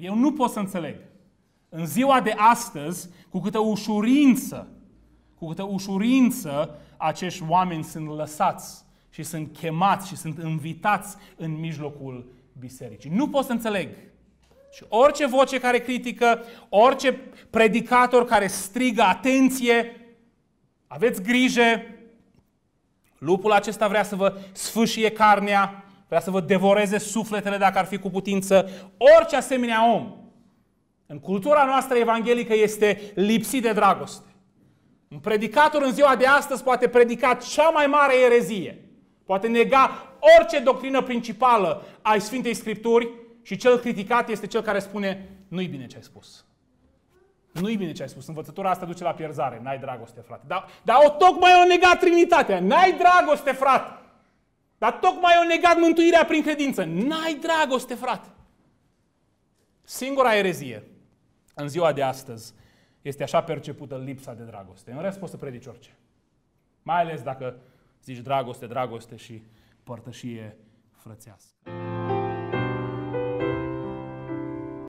Eu nu pot să înțeleg. În ziua de astăzi, cu câtă ușurință, cu câtă ușurință acești oameni sunt lăsați și sunt chemați și sunt invitați în mijlocul bisericii. Nu pot să înțeleg. Și orice voce care critică, orice predicator care strigă atenție, aveți grijă, lupul acesta vrea să vă sfâșie carnea, vrea să vă devoreze sufletele dacă ar fi cu putință orice asemenea om. În cultura noastră evanghelică este lipsit de dragoste. Un predicator în ziua de astăzi poate predica cea mai mare erezie. Poate nega orice doctrină principală a Sfintei Scripturi și cel criticat este cel care spune nu-i bine ce ai spus. Nu-i bine ce ai spus. Învățătura asta duce la pierzare. N-ai dragoste, frate. Dar, dar o tocmai o negat Trinitatea. N-ai dragoste, frate. Dar tocmai au negat mântuirea prin credință. N-ai dragoste, frate. Singura erezie în ziua de astăzi este așa percepută lipsa de dragoste. În rest poți să predici orice. Mai ales dacă zici dragoste, dragoste și părtășie frățească.